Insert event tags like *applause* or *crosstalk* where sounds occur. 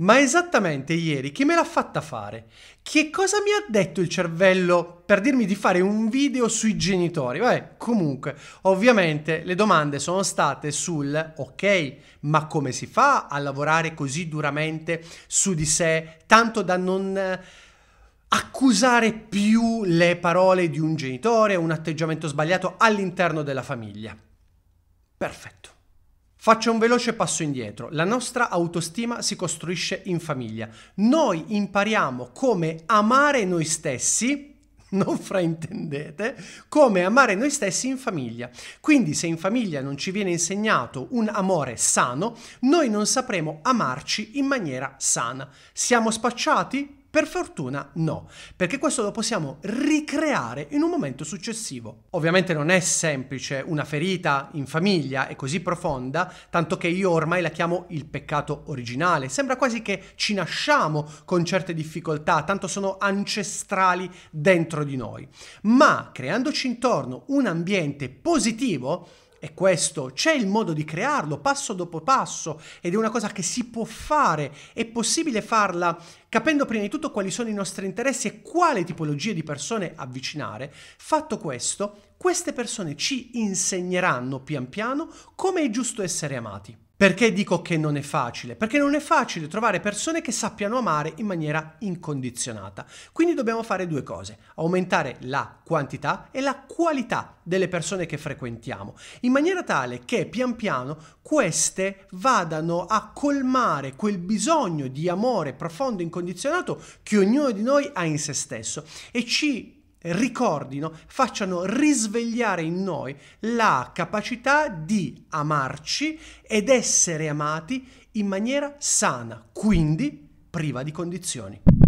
Ma esattamente ieri chi me l'ha fatta fare? Che cosa mi ha detto il cervello per dirmi di fare un video sui genitori? Vabbè, comunque, ovviamente le domande sono state sul ok, ma come si fa a lavorare così duramente su di sé, tanto da non eh, accusare più le parole di un genitore, un atteggiamento sbagliato all'interno della famiglia? Perfetto. Faccio un veloce passo indietro. La nostra autostima si costruisce in famiglia. Noi impariamo come amare noi stessi, *laughs* non fraintendete, come amare noi stessi in famiglia. Quindi se in famiglia non ci viene insegnato un amore sano, noi non sapremo amarci in maniera sana. Siamo spacciati? Per fortuna no, perché questo lo possiamo ricreare in un momento successivo. Ovviamente non è semplice una ferita in famiglia è così profonda, tanto che io ormai la chiamo il peccato originale. Sembra quasi che ci nasciamo con certe difficoltà, tanto sono ancestrali dentro di noi. Ma creandoci intorno un ambiente positivo, è questo, c'è il modo di crearlo passo dopo passo ed è una cosa che si può fare, è possibile farla capendo prima di tutto quali sono i nostri interessi e quale tipologia di persone avvicinare. Fatto questo, queste persone ci insegneranno pian piano come è giusto essere amati. Perché dico che non è facile? Perché non è facile trovare persone che sappiano amare in maniera incondizionata. Quindi dobbiamo fare due cose, aumentare la quantità e la qualità delle persone che frequentiamo, in maniera tale che pian piano queste vadano a colmare quel bisogno di amore profondo e incondizionato che ognuno di noi ha in se stesso e ci ricordino, facciano risvegliare in noi la capacità di amarci ed essere amati in maniera sana, quindi priva di condizioni.